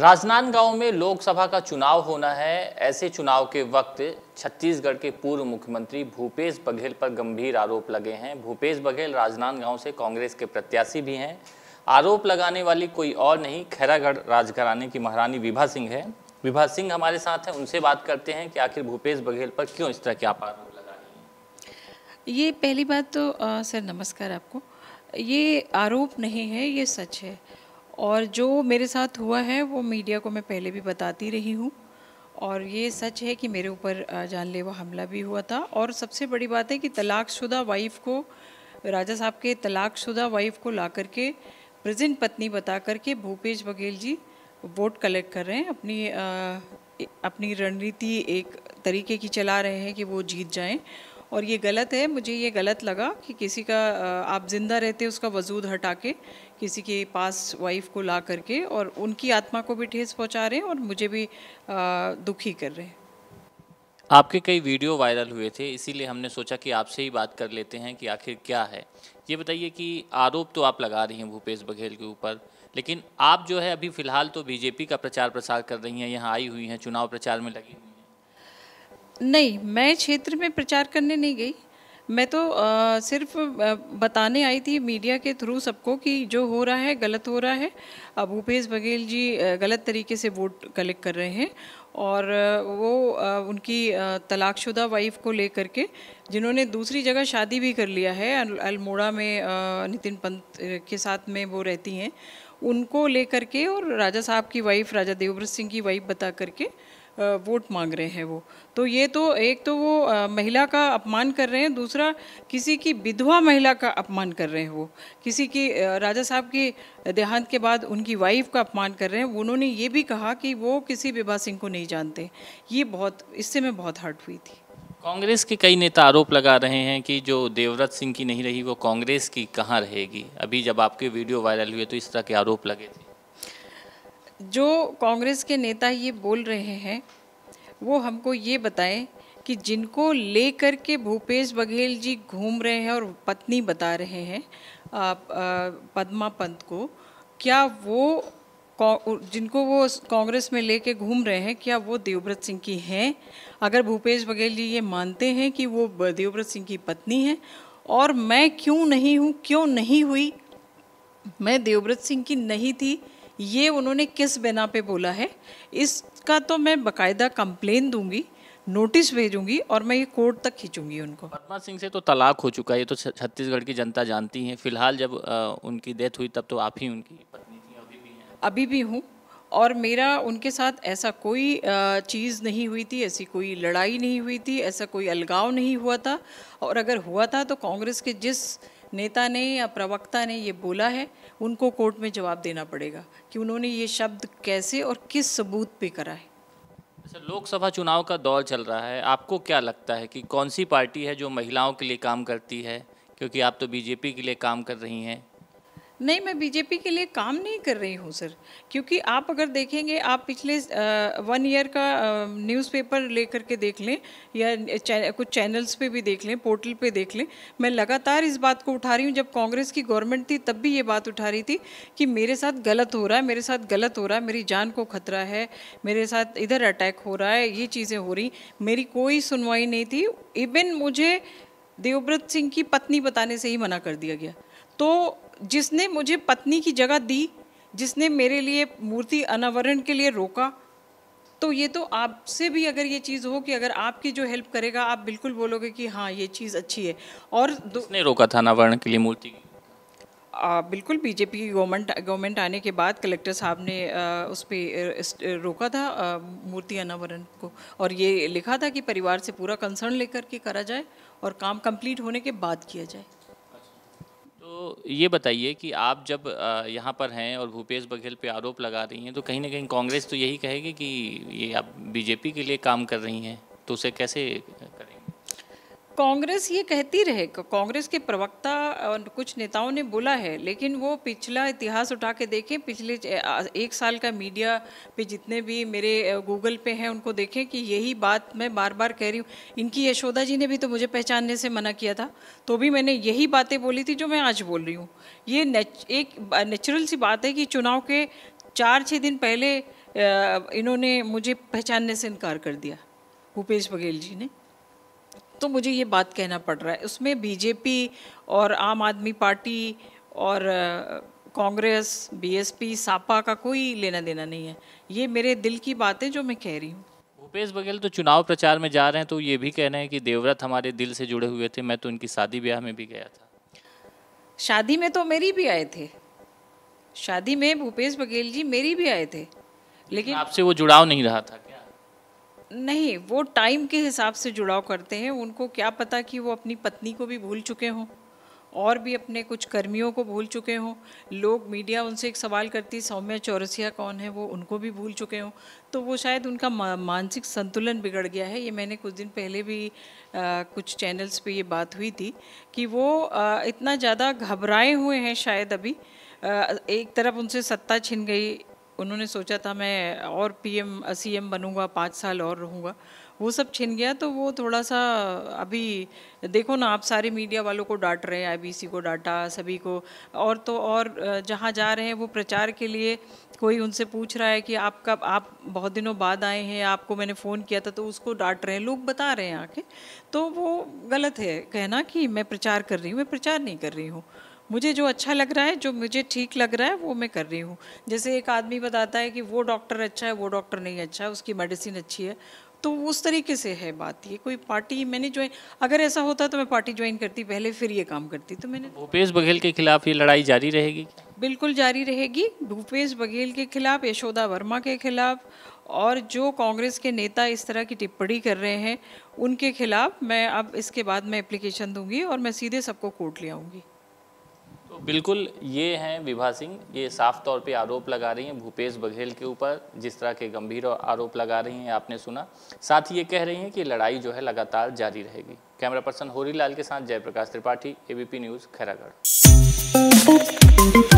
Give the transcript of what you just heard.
राजनांदगांव में लोकसभा का चुनाव होना है ऐसे चुनाव के वक्त छत्तीसगढ़ के पूर्व मुख्यमंत्री भूपेश बघेल पर गंभीर आरोप लगे हैं भूपेश बघेल राजनांदगांव से कांग्रेस के प्रत्याशी भी हैं आरोप लगाने वाली कोई और नहीं खैरागढ़ राजघराने की महारानी विभा सिंह है विभा सिंह हमारे साथ हैं उनसे बात करते हैं कि आखिर भूपेश बघेल पर क्यों इस तरह के आप आरोप लगा रहे हैं ये पहली बात तो आ, सर नमस्कार आपको ये आरोप नहीं है ये सच है और जो मेरे साथ हुआ है वो मीडिया को मैं पहले भी बताती रही हूँ और ये सच है कि मेरे ऊपर जानलेवा हमला भी हुआ था और सबसे बड़ी बात है कि तलाकशुदा वाइफ को राजा साहब के तलाकशुदा वाइफ को ला करके प्रेजेंट पत्नी बता करके भूपेश बघेल जी वोट कलेक्ट कर रहे हैं अपनी आ, अपनी रणनीति एक तरीके की चला रहे हैं कि वो जीत जाएं और ये गलत है मुझे ये गलत लगा कि किसी का आप ज़िंदा रहते उसका वजूद हटा के किसी के पास वाइफ को ला करके और उनकी आत्मा को भी ठेस पहुंचा रहे हैं और मुझे भी दुखी कर रहे हैं आपके कई वीडियो वायरल हुए थे इसीलिए हमने सोचा कि आपसे ही बात कर लेते हैं कि आखिर क्या है ये बताइए कि आरोप तो आप लगा रही हैं भूपेश बघेल के ऊपर लेकिन आप जो है अभी फ़िलहाल तो बीजेपी का प्रचार प्रसार कर रही हैं यहाँ आई हुई हैं चुनाव प्रचार में लगी हुई नहीं मैं क्षेत्र में प्रचार करने नहीं गई मैं तो आ, सिर्फ बताने आई थी मीडिया के थ्रू सबको कि जो हो रहा है गलत हो रहा है अब भूपेश बघेल जी गलत तरीके से वोट कलेक्ट कर रहे हैं और वो आ, उनकी तलाकशुदा वाइफ को लेकर के जिन्होंने दूसरी जगह शादी भी कर लिया है अल्मोड़ा में नितिन पंत के साथ में वो रहती हैं उनको लेकर के और राजा साहब की वाइफ राजा देवव्रत सिंह की वाइफ बता करके वोट मांग रहे हैं वो तो ये तो एक तो वो महिला का अपमान कर रहे हैं दूसरा किसी की विधवा महिला का अपमान कर रहे हैं वो किसी की राजा साहब की देहांत के बाद उनकी वाइफ का अपमान कर रहे हैं उन्होंने ये भी कहा कि वो किसी विभा सिंह को नहीं जानते ये बहुत इससे मैं बहुत हर्ट हुई थी कांग्रेस के कई नेता आरोप लगा रहे हैं कि जो देवव्रत सिंह की नहीं रही वो कांग्रेस की कहाँ रहेगी अभी जब आपके वीडियो वायरल हुए तो इस तरह के आरोप लगे थे जो कांग्रेस के नेता ये बोल रहे हैं वो हमको ये बताएं कि जिनको लेकर के भूपेश बघेल जी घूम रहे हैं और पत्नी बता रहे हैं पद्मा पंत को क्या वो जिनको वो कांग्रेस में लेके घूम रहे हैं क्या वो देवव्रत सिंह की हैं अगर भूपेश बघेल जी ये मानते हैं कि वो देवव्रत सिंह की पत्नी हैं और मैं क्यों नहीं हूँ क्यों नहीं हुई मैं देवव्रत सिंह की नहीं थी ये उन्होंने किस बिना पे बोला है इसका तो मैं बकायदा कंप्लेन दूंगी नोटिस भेजूंगी और मैं ये कोर्ट तक खींचूंगी उनको पदमा सिंह से तो तलाक हो चुका है ये तो छत्तीसगढ़ की जनता जानती है फिलहाल जब आ, उनकी डेथ हुई तब तो आप ही उनकी पत्नी थी अभी भी हैं अभी भी हूँ और मेरा उनके साथ ऐसा कोई चीज़ नहीं हुई थी ऐसी कोई लड़ाई नहीं हुई थी ऐसा कोई अलगाव नहीं हुआ था और अगर हुआ था तो कांग्रेस के जिस नेता ने या प्रवक्ता ने ये बोला है उनको कोर्ट में जवाब देना पड़ेगा कि उन्होंने ये शब्द कैसे और किस सबूत पे करा है अच्छा लोकसभा चुनाव का दौर चल रहा है आपको क्या लगता है कि कौन सी पार्टी है जो महिलाओं के लिए काम करती है क्योंकि आप तो बीजेपी के लिए काम कर रही हैं नहीं मैं बीजेपी के लिए काम नहीं कर रही हूँ सर क्योंकि आप अगर देखेंगे आप पिछले वन ईयर का न्यूज़पेपर लेकर के देख लें या चै, कुछ चैनल्स पे भी देख लें पोर्टल पे देख लें मैं लगातार इस बात को उठा रही हूँ जब कांग्रेस की गवर्नमेंट थी तब भी ये बात उठा रही थी कि मेरे साथ गलत हो रहा है मेरे साथ गलत हो रहा है मेरी जान को खतरा है मेरे साथ इधर अटैक हो रहा है ये चीज़ें हो रही मेरी कोई सुनवाई नहीं थी इवन मुझे देवव्रत सिंह की पत्नी बताने से ही मना कर दिया गया तो जिसने मुझे पत्नी की जगह दी जिसने मेरे लिए मूर्ति अनावरण के लिए रोका तो ये तो आपसे भी अगर ये चीज़ हो कि अगर आपकी जो हेल्प करेगा आप बिल्कुल बोलोगे कि हाँ ये चीज़ अच्छी है और ने रोका था अनावरण के लिए मूर्ति आ, बिल्कुल बीजेपी की गवर्नमेंट गवर्नमेंट आने के बाद कलेक्टर साहब ने आ, उस पर रोका था मूर्ति अनावरण को और ये लिखा था कि परिवार से पूरा कंसर्न लेकर के करा जाए और काम कंप्लीट होने के बाद किया जाए ये बताइए कि आप जब यहाँ पर हैं और भूपेश बघेल पे आरोप लगा रही हैं तो कहीं ना कहीं कांग्रेस तो यही कहेगी कि ये आप बीजेपी के लिए काम कर रही हैं तो उसे कैसे कांग्रेस ये कहती रहे कांग्रेस के प्रवक्ता और कुछ नेताओं ने बोला है लेकिन वो पिछला इतिहास उठा के देखें पिछले एक साल का मीडिया पे जितने भी मेरे गूगल पे हैं उनको देखें कि यही बात मैं बार बार कह रही हूँ इनकी यशोदा जी ने भी तो मुझे पहचानने से मना किया था तो भी मैंने यही बातें बोली थी जो मैं आज बोल रही हूँ ये नेच, एक नेचुरल सी बात है कि चुनाव के चार छः दिन पहले इन्होंने मुझे पहचानने से इनकार कर दिया भूपेश बघेल जी ने तो मुझे ये बात कहना पड़ रहा है उसमें बीजेपी और आम आदमी पार्टी और कांग्रेस बीएसपी सापा का कोई लेना देना नहीं है ये मेरे दिल की बात है जो मैं कह रही हूँ भूपेश बघेल तो चुनाव प्रचार में जा रहे हैं तो ये भी कह रहे हैं कि देवव्रत हमारे दिल से जुड़े हुए थे मैं तो उनकी शादी ब्याह में भी गया था शादी में तो मेरी भी आए थे शादी में भूपेश बघेल जी मेरी भी आए थे लेकिन आपसे वो जुड़ाव नहीं रहा था क्या नहीं वो टाइम के हिसाब से जुड़ाव करते हैं उनको क्या पता कि वो अपनी पत्नी को भी भूल चुके हों और भी अपने कुछ कर्मियों को भूल चुके हों लोग मीडिया उनसे एक सवाल करती सौम्या चौरसिया कौन है वो उनको भी भूल चुके हों तो वो शायद उनका मानसिक संतुलन बिगड़ गया है ये मैंने कुछ दिन पहले भी आ, कुछ चैनल्स पे ये बात हुई थी कि वो आ, इतना ज़्यादा घबराए हुए हैं शायद अभी आ, एक तरफ उनसे सत्ता छिन गई उन्होंने सोचा था मैं और पीएम सीएम बनूंगा पाँच साल और रहूँगा वो सब छिन गया तो वो थोड़ा सा अभी देखो ना आप सारे मीडिया वालों को डांट रहे हैं आईबीसी को डांटा सभी को और तो और जहाँ जा रहे हैं वो प्रचार के लिए कोई उनसे पूछ रहा है कि आप कब आप बहुत दिनों बाद आए हैं आपको मैंने फ़ोन किया था तो उसको डांट रहे हैं लोग बता रहे हैं आके तो वो गलत है कहना कि मैं प्रचार कर रही हूँ मैं प्रचार नहीं कर रही हूँ मुझे जो अच्छा लग रहा है जो मुझे ठीक लग रहा है वो मैं कर रही हूँ जैसे एक आदमी बताता है कि वो डॉक्टर अच्छा है वो डॉक्टर नहीं अच्छा है उसकी मेडिसिन अच्छी है तो उस तरीके से है बात ये कोई पार्टी मैंने ज्वाइन अगर ऐसा होता तो मैं पार्टी ज्वाइन करती पहले फिर ये काम करती तो मैंने भूपेश बघेल के खिलाफ ये लड़ाई जारी रहेगी बिल्कुल जारी रहेगी भूपेश बघेल के खिलाफ यशोदा वर्मा के खिलाफ और जो कांग्रेस के नेता इस तरह की टिप्पणी कर रहे हैं उनके खिलाफ मैं अब इसके बाद मैं एप्लीकेशन दूंगी और मैं सीधे सबको कोर्ट ले आऊँगी बिल्कुल ये हैं विभा सिंह ये साफ तौर पे आरोप लगा रही हैं भूपेश बघेल के ऊपर जिस तरह के गंभीर आरोप लगा रही हैं आपने सुना साथ ही ये कह रही हैं कि लड़ाई जो है लगातार जारी रहेगी कैमरा पर्सन होरी लाल के साथ जयप्रकाश त्रिपाठी एबीपी न्यूज़ खैरागढ़